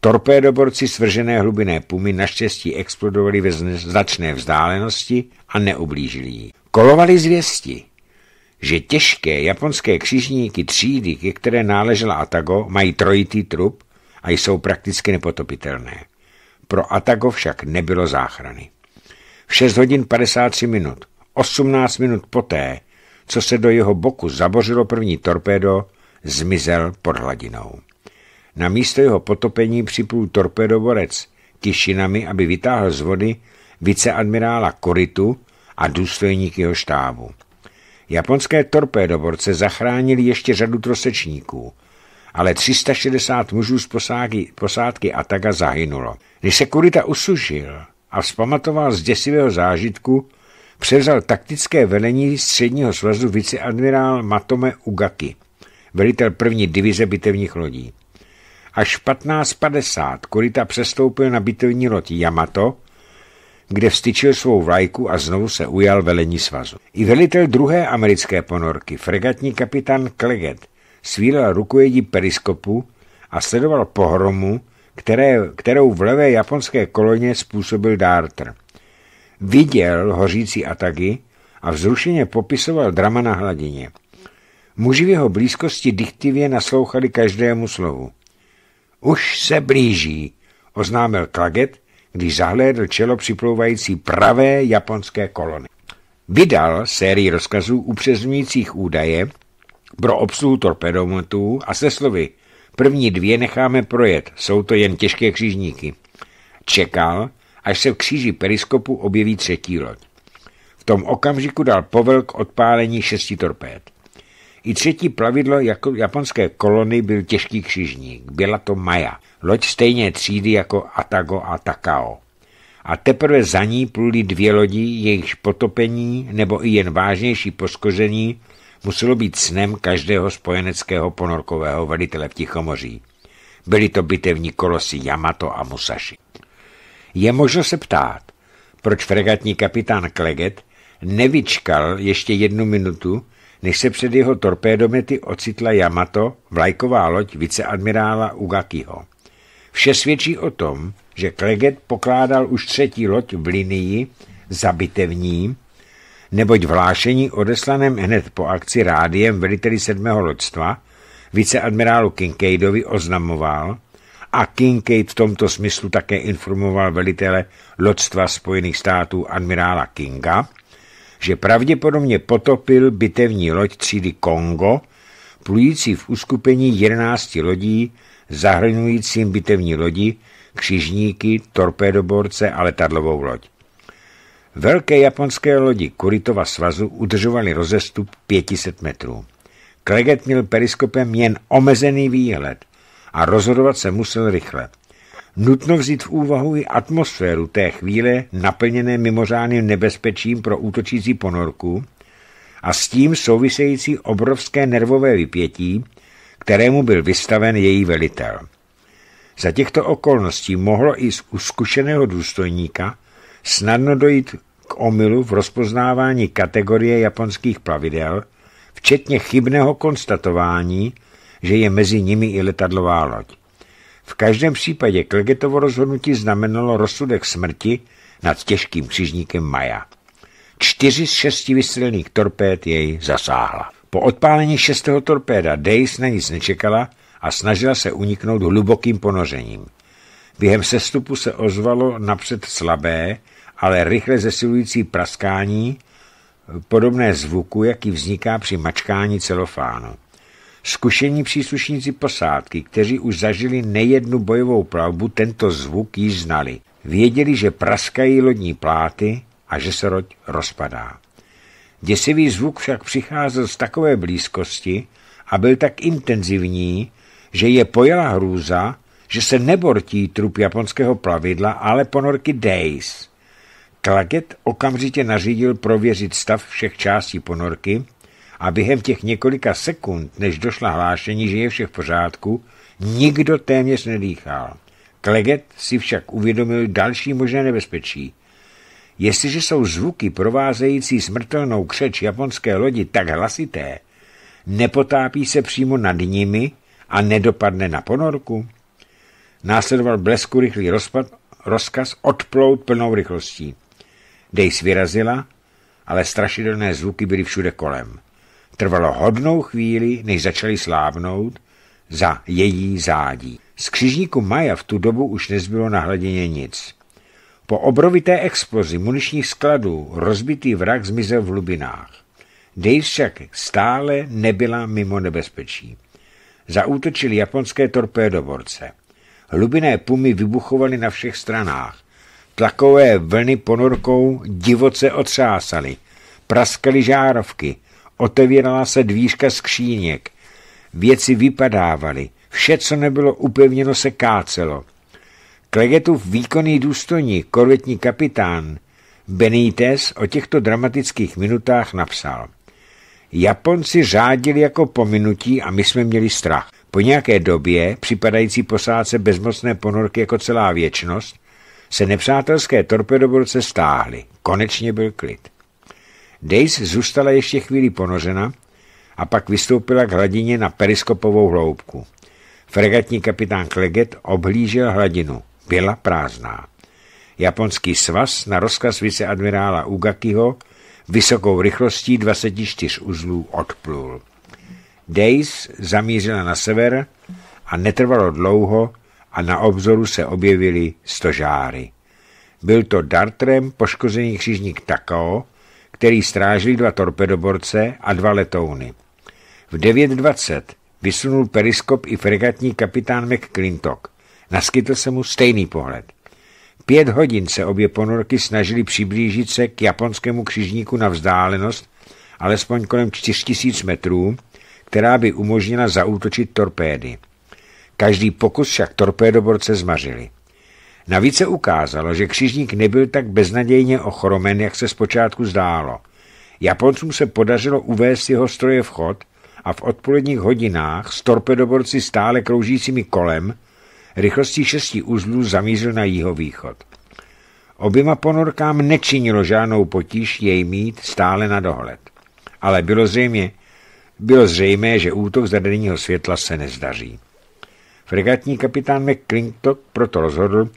Torpédoborci svržené hlubinné pumy naštěstí explodovali ve značné vzdálenosti a neublížili jí. Kolovali zvěsti, že těžké japonské křižníky třídy, ke které náležela Atago, mají trojitý trup a jsou prakticky nepotopitelné. Pro Atago však nebylo záchrany. V 6 hodin 53 minut, 18 minut poté, co se do jeho boku zabořilo první torpédo, zmizel pod hladinou. Na místo jeho potopení připlul torpedoborec tišinami, aby vytáhl z vody viceadmirála Koritu a důstojník jeho štábu. Japonské torpédoborce zachránili ještě řadu trosečníků, ale 360 mužů z posádky, posádky Ataga zahynulo. Když se Kurita usužil a vzpamatoval z děsivého zážitku, převzal taktické velení středního svazu viceadmirál Matome Ugaki, velitel první divize bitevních lodí. Až v 15.50 Kurita přestoupil na bitevní loď Yamato, kde vstyčil svou vlajku a znovu se ujal velení svazu. I velitel druhé americké ponorky, fregatní kapitán Kleget, svílel rukojedí periskopu a sledoval pohromu, které, kterou v levé japonské koloně způsobil Darter. Viděl hořící atagy a vzrušeně popisoval drama na hladině. Muži v jeho blízkosti diktivě naslouchali každému slovu. Už se blíží, oznámil Klaget když zahlédl čelo připlouvající pravé japonské kolony. Vydal sérii rozkazů upřesňujících údaje pro obsluhu torpedomotů a se slovy první dvě necháme projet, jsou to jen těžké křížníky. Čekal, až se v kříži periskopu objeví třetí loď. V tom okamžiku dal povel k odpálení šesti torpéd. I třetí plavidlo jako japonské kolony byl těžký křižník, byla to Maja, loď stejně třídy jako Atago a Takao. A teprve za ní pluli dvě lodi, jejichž potopení nebo i jen vážnější poskoření muselo být snem každého spojeneckého ponorkového velitele v Tichomoří. Byly to bitevní kolosy Yamato a Musashi. Je možno se ptát, proč fregatní kapitán Kleget nevyčkal ještě jednu minutu, než se před jeho torpédomety ocitla Yamato, vlajková loď viceadmirála Ugakiho. Vše svědčí o tom, že Kleget pokládal už třetí loď v linii za bitevní, neboť v hlášení odeslaném hned po akci rádiem veliteli sedmého loďstva viceadmirálu Kincaidovi oznamoval, a Kincaid v tomto smyslu také informoval velitele loďstva Spojených států admirála Kinga, že pravděpodobně potopil bitevní loď třídy Kongo, plující v uskupení 11 lodí, zahrnujícím bitevní lodi, křižníky, torpédoborce a letadlovou loď. Velké japonské lodi Kuritova svazu udržovaly rozestup 500 metrů. Kleget měl periskopem jen omezený výhled a rozhodovat se musel rychle nutno vzít v úvahu i atmosféru té chvíle naplněné mimořádným nebezpečím pro útočící ponorku a s tím související obrovské nervové vypětí, kterému byl vystaven její velitel. Za těchto okolností mohlo i z uskušeného důstojníka snadno dojít k omylu v rozpoznávání kategorie japonských plavidel, včetně chybného konstatování, že je mezi nimi i letadlová loď. V každém případě Klegetovo rozhodnutí znamenalo rozsudek smrti nad těžkým křižníkem Maja. Čtyři z šesti vystřelených torpéd jej zasáhla. Po odpálení šestého torpéda Days na nic nečekala a snažila se uniknout hlubokým ponořením. Během sestupu se ozvalo napřed slabé, ale rychle zesilující praskání, podobné zvuku, jaký vzniká při mačkání celofánu. Zkušení příslušníci posádky, kteří už zažili nejednu bojovou plavbu, tento zvuk již znali. Věděli, že praskají lodní pláty a že se loď rozpadá. Děsivý zvuk však přicházel z takové blízkosti a byl tak intenzivní, že je pojela hrůza, že se nebortí trup japonského plavidla, ale ponorky Days. Klaget okamžitě nařídil prověřit stav všech částí ponorky, a během těch několika sekund, než došla hlášení, že je vše v pořádku, nikdo téměř nedýchal. Kleget si však uvědomil další možné nebezpečí. Jestliže jsou zvuky provázející smrtelnou křeč japonské lodi tak hlasité, nepotápí se přímo nad nimi a nedopadne na ponorku? Následoval blesku rychlý rozpad, rozkaz odplout plnou rychlostí. Dej vyrazila, ale strašidelné zvuky byly všude kolem. Trvalo hodnou chvíli, než začali slábnout za její zádí. Z křižníku Maja v tu dobu už nezbylo na hladině nic. Po obrovité explozi muničních skladů rozbitý vrak zmizel v hlubinách. Dave však stále nebyla mimo nebezpečí. Zaútočili japonské torpédoborce. Hlubiné pumy vybuchovaly na všech stranách. Tlakové vlny ponorkou divoce otřásaly. Praskaly žárovky, Otevírala se dvířka skříněk. Věci vypadávaly. Vše, co nebylo upevněno, se kácelo. Klegetův výkonný důstojník, korvetní kapitán Benítez o těchto dramatických minutách napsal. Japonci řádili jako pominutí a my jsme měli strach. Po nějaké době, připadající posádce bezmocné ponorky jako celá věčnost, se nepřátelské torpedoborce stáhly. Konečně byl klid. Dace zůstala ještě chvíli ponořena a pak vystoupila k hladině na periskopovou hloubku. Fregatní kapitán Kleget obhlížel hladinu. Byla prázdná. Japonský svaz na rozkaz viceadmirála Ugakiho vysokou rychlostí 24 uzlů odplul. Days zamířila na sever a netrvalo dlouho a na obzoru se objevily stožáry. Byl to dartrem poškozený křižník Takao, který strážili dva torpedoborce a dva letouny. V 9.20 vysunul periskop i fregatní kapitán McClintock. Naskytl se mu stejný pohled. Pět hodin se obě ponorky snažili přiblížit se k japonskému křižníku na vzdálenost alespoň kolem 4000 metrů, která by umožnila zaútočit torpédy. Každý pokus však torpédoborce zmařili. Navíc se ukázalo, že křižník nebyl tak beznadějně ochromen, jak se zpočátku zdálo. Japoncům se podařilo uvést jeho stroje v chod a v odpoledních hodinách s torpedoborci stále kroužícími kolem rychlostí šesti uzlů zamířil na jihovýchod. Oběma ponorkám nečinilo žádnou potíž jej mít stále na dohled. Ale bylo zřejmě, bylo zřejmé, že útok za denního světla se nezdaří. Fregatní kapitán McClintock proto rozhodl,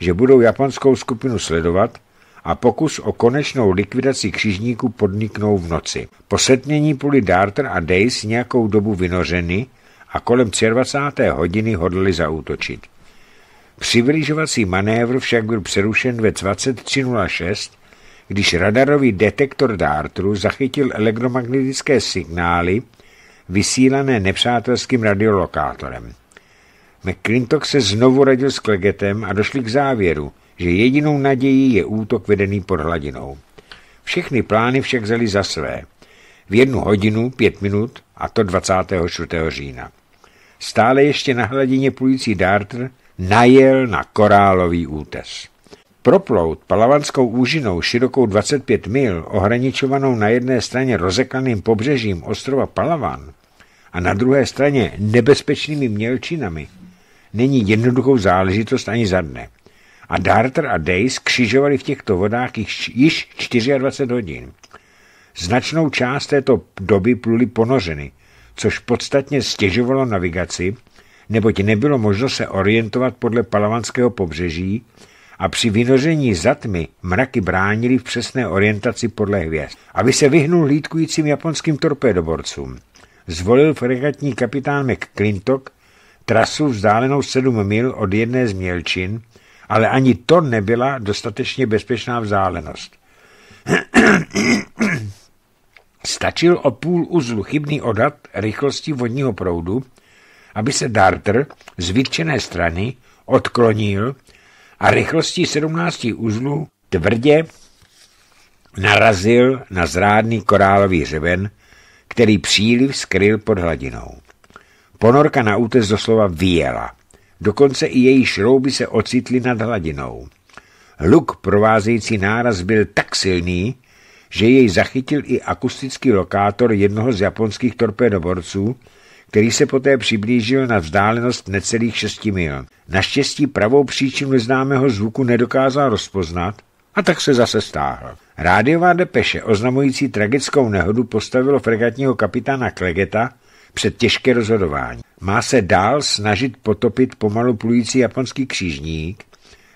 že budou japonskou skupinu sledovat a pokus o konečnou likvidaci křižníků podniknou v noci. Po setmění půli Darter a Days nějakou dobu vynořeny a kolem 23. hodiny hodlali zaútočit. Přivlížovací manévr však byl přerušen ve 23.06, když radarový detektor Dartru zachytil elektromagnetické signály vysílané nepřátelským radiolokátorem. McClintock se znovu radil s Klegetem a došli k závěru, že jedinou nadějí je útok vedený pod hladinou. Všechny plány však vzali za své. V jednu hodinu, pět minut, a to 24. října. Stále ještě na hladině plující Darter najel na korálový útes. Proplout palavanskou úžinou širokou 25 mil, ohraničovanou na jedné straně rozeklaným pobřežím ostrova Palavan a na druhé straně nebezpečnými mělčinami – není jednoduchou záležitost ani za dne. A Darter a Days křižovali v těchto vodách již 24 hodin. Značnou část této doby pluli ponořeny, což podstatně stěžovalo navigaci, neboť nebylo možno se orientovat podle palavanského pobřeží a při vynoření za tmy mraky bránili v přesné orientaci podle hvězd, aby se vyhnul lítkujícím japonským torpédoborcům. Zvolil fregatní kapitán McClintock trasu vzdálenou 7 mil od jedné z mělčin, ale ani to nebyla dostatečně bezpečná vzdálenost. Stačil o půl uzlu chybný odat rychlosti vodního proudu, aby se darter z vytčené strany odklonil a rychlostí 17 uzlů tvrdě narazil na zrádný korálový řeven, který příliv skryl pod hladinou. Ponorka na útes doslova vyjela. Dokonce i její šrouby se ocitly nad hladinou. Luk provázející náraz byl tak silný, že jej zachytil i akustický lokátor jednoho z japonských torpédoborců, který se poté přiblížil na vzdálenost necelých 6 mil. Naštěstí pravou příčinu známého zvuku nedokázal rozpoznat a tak se zase stáhl. Rádiová depeše oznamující tragickou nehodu postavilo fregatního kapitána Klegeta před těžké rozhodování. Má se dál snažit potopit pomalu plující japonský křížník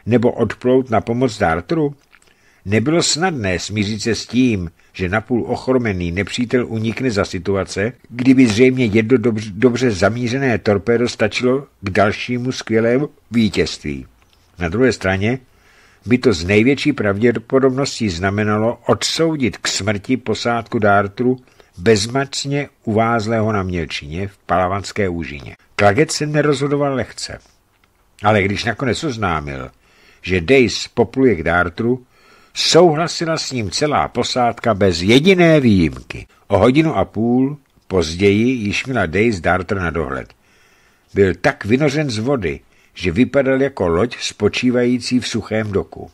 nebo odplout na pomoc Dartru? Nebylo snadné smířit se s tím, že napůl ochromený nepřítel unikne za situace, kdyby zřejmě jedno dobře, dobře zamířené torpédo stačilo k dalšímu skvělému vítězství. Na druhé straně by to z největší pravděpodobností znamenalo odsoudit k smrti posádku Dartru bezmacně uvázlého na mělčině v palavanské úžině. Klaget se nerozhodoval lehce, ale když nakonec oznámil, že Dejs popluje k Dartru, souhlasila s ním celá posádka bez jediné výjimky. O hodinu a půl později již měla Dejs Dartr na dohled. Byl tak vynořen z vody, že vypadal jako loď spočívající v suchém doku.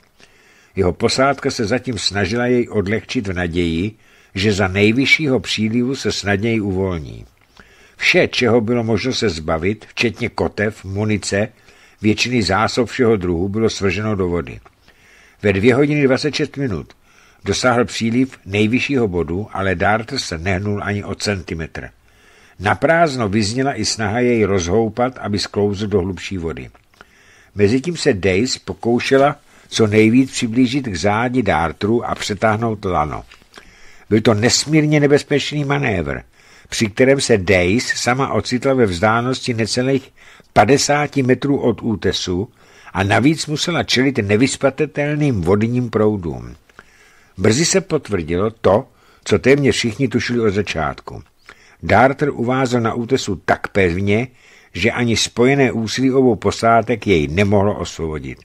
Jeho posádka se zatím snažila jej odlehčit v naději, že za nejvyššího přílivu se snadněji uvolní. Vše, čeho bylo možno se zbavit, včetně kotev, munice, většiny zásob všeho druhu, bylo svrženo do vody. Ve dvě hodiny 26 minut dosáhl příliv nejvyššího bodu, ale Dart se nehnul ani o centimetr. Naprázdno vyzněla i snaha jej rozhoupat, aby sklouzl do hlubší vody. Mezitím se Dace pokoušela co nejvíc přiblížit k zádi Dartru a přetáhnout lano. Byl to nesmírně nebezpečný manévr, při kterém se Dejs sama ocitla ve vzdálenosti necelých 50 metrů od útesu a navíc musela čelit nevyspatetelným vodním proudům. Brzy se potvrdilo to, co téměř všichni tušili od začátku. Darter uvázal na útesu tak pevně, že ani spojené úsilí obou posádek jej nemohlo osvobodit.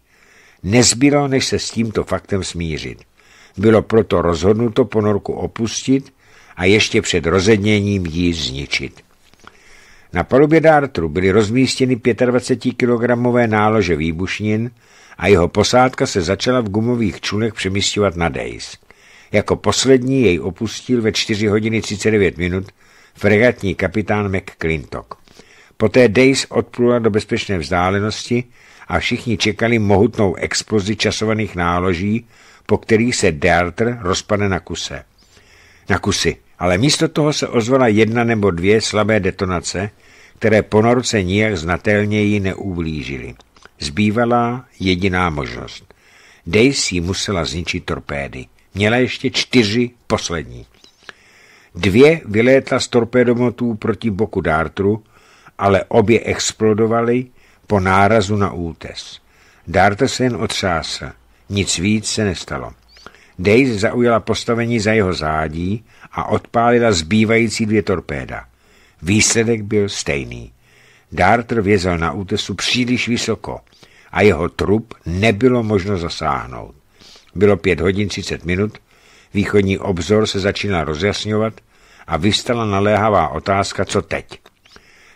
Nezbylo, než se s tímto faktem smířit. Bylo proto rozhodnuto ponorku opustit a ještě před rozedněním ji zničit. Na palubě Dartru byly rozmístěny 25-kilogramové nálože výbušnin a jeho posádka se začala v gumových člunech přemístěvat na Dejs. Jako poslední jej opustil ve 4 hodiny 39 minut fregatní kapitán McClintock. Poté Days odplula do bezpečné vzdálenosti a všichni čekali mohutnou explozi časovaných náloží po kterých se Deartr rozpadne na kuse. Na kusy, ale místo toho se ozvala jedna nebo dvě slabé detonace, které ponorce nijak znatelněji neublížily. Zbývala jediná možnost. Daisy musela zničit torpédy. Měla ještě čtyři poslední. Dvě vylétla z torpédomotů proti boku Dartru, ale obě explodovaly po nárazu na útes. Dárta se jen otřásl. Nic víc se nestalo. Dejs zaujala postavení za jeho zádí a odpálila zbývající dvě torpéda. Výsledek byl stejný. Darter vězel na útesu příliš vysoko a jeho trup nebylo možno zasáhnout. Bylo pět hodin třicet minut, východní obzor se začínal rozjasňovat a vystala naléhavá otázka, co teď.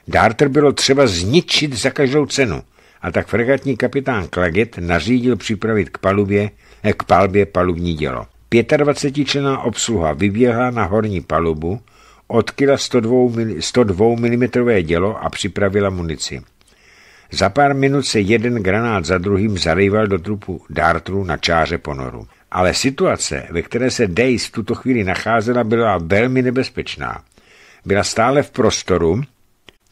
Darter bylo třeba zničit za každou cenu – a tak fregatní kapitán Klaget nařídil připravit k, palubě, eh, k palbě palubní dělo. 25-člená obsluha vyběhla na horní palubu, odkyla 102, 102 mm dělo a připravila munici. Za pár minut se jeden granát za druhým zarejval do trupu Dartru na čáře ponoru. Ale situace, ve které se Dace v tuto chvíli nacházela, byla velmi nebezpečná. Byla stále v prostoru,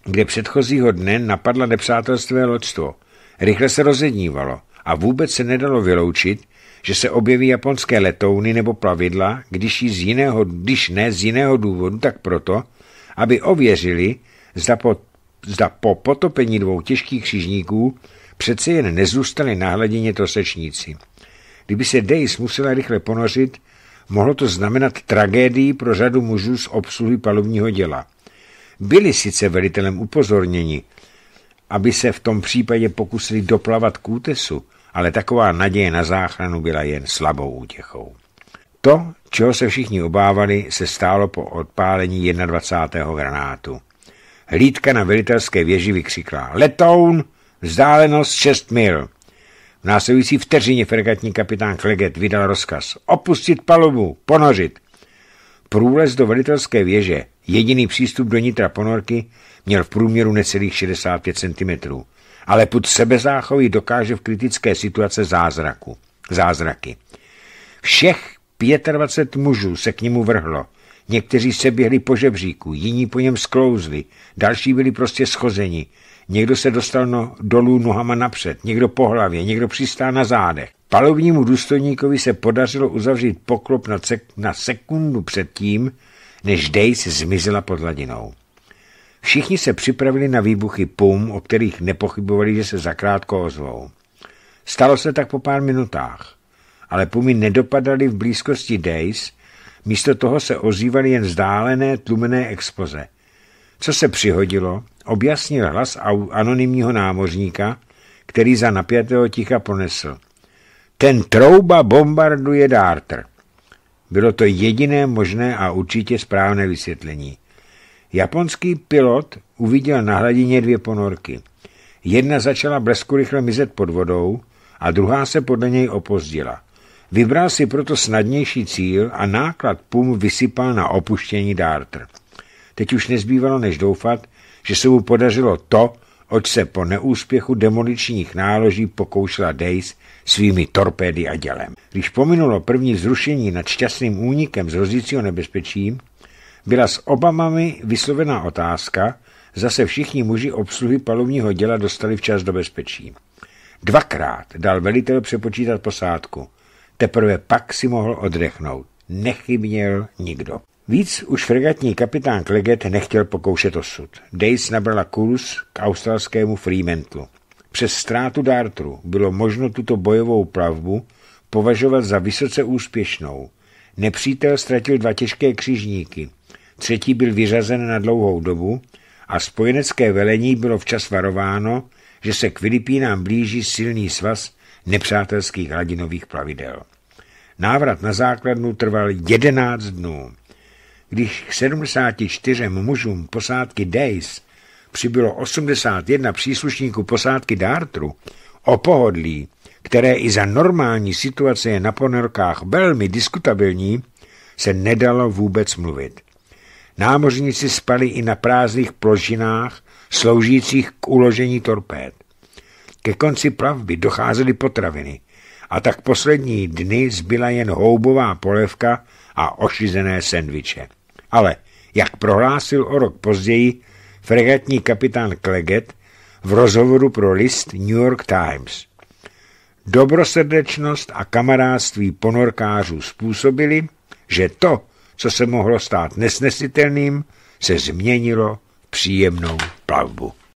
kde předchozího dne napadla nepřátelstvé loďstvo. Rychle se rozednívalo a vůbec se nedalo vyloučit, že se objeví japonské letouny nebo plavidla, když, jí z jiného, když ne z jiného důvodu, tak proto, aby ověřili, zda po, zda po potopení dvou těžkých křižníků přece jen nezůstali na hladině trosečníci. Kdyby se Days musela rychle ponořit, mohlo to znamenat tragédii pro řadu mužů z obsluhy palubního děla byli sice velitelem upozorněni, aby se v tom případě pokusili doplavat k útesu, ale taková naděje na záchranu byla jen slabou útěchou. To, čeho se všichni obávali, se stálo po odpálení 21. granátu. Hlídka na velitelské věži vykřikla Letoun! Vzdálenost 6 mil! V následující vteřině fregatní kapitán Kleget vydal rozkaz opustit palubu, ponořit. Průlez do velitelské věže, jediný přístup do nitra ponorky, měl v průměru necelých 65 cm. Ale pod sebezáchovy dokáže v kritické situace zázraku. Zázraky. Všech 25 mužů se k němu vrhlo. Někteří se běhli po žebříku, jiní po něm sklouzli, další byli prostě schozeni. Někdo se dostal no, dolů nohama napřed, někdo po hlavě, někdo přistál na zádech. Palovnímu důstojníkovi se podařilo uzavřít poklop na, sek- na sekundu předtím, než Dejs zmizela pod hladinou. Všichni se připravili na výbuchy pum, o kterých nepochybovali, že se zakrátko ozvou. Stalo se tak po pár minutách, ale pumy nedopadaly v blízkosti Days, místo toho se ozývaly jen vzdálené tlumené expoze – co se přihodilo, objasnil hlas anonymního námořníka, který za napjatého ticha ponesl. Ten trouba bombarduje Dártr. Bylo to jediné možné a určitě správné vysvětlení. Japonský pilot uviděl na hladině dvě ponorky. Jedna začala blesku rychle mizet pod vodou a druhá se podle něj opozdila. Vybral si proto snadnější cíl a náklad PUM vysypal na opuštění Dártr. Teď už nezbývalo než doufat, že se mu podařilo to, oč se po neúspěchu demoličních náloží pokoušela Days svými torpédy a dělem. Když pominulo první zrušení nad šťastným únikem z hrozícího nebezpečí, byla s Obamami vyslovená otázka, zase všichni muži obsluhy palubního děla dostali včas do bezpečí. Dvakrát dal velitel přepočítat posádku. Teprve pak si mohl odrechnout. Nechyběl nikdo. Víc už fregatní kapitán Kleget nechtěl pokoušet osud. Dates nabrala kurz k australskému Freemantlu. Přes ztrátu Dartru bylo možno tuto bojovou plavbu považovat za vysoce úspěšnou. Nepřítel ztratil dva těžké křižníky, třetí byl vyřazen na dlouhou dobu a spojenecké velení bylo včas varováno, že se k Filipínám blíží silný svaz nepřátelských hladinových plavidel. Návrat na základnu trval 11 dnů. Když k 74 mužům posádky Days přibylo 81 příslušníků posádky Dartru, o pohodlí, které i za normální situace je na ponorkách velmi diskutabilní, se nedalo vůbec mluvit. Námořníci spali i na prázdných plošinách, sloužících k uložení torpéd. Ke konci plavby docházely potraviny a tak poslední dny zbyla jen houbová polévka a ošizené sendviče. Ale, jak prohlásil o rok později fregatní kapitán Kleget v rozhovoru pro list New York Times, dobrosrdečnost a kamarádství ponorkářů způsobili, že to, co se mohlo stát nesnesitelným, se změnilo příjemnou plavbu.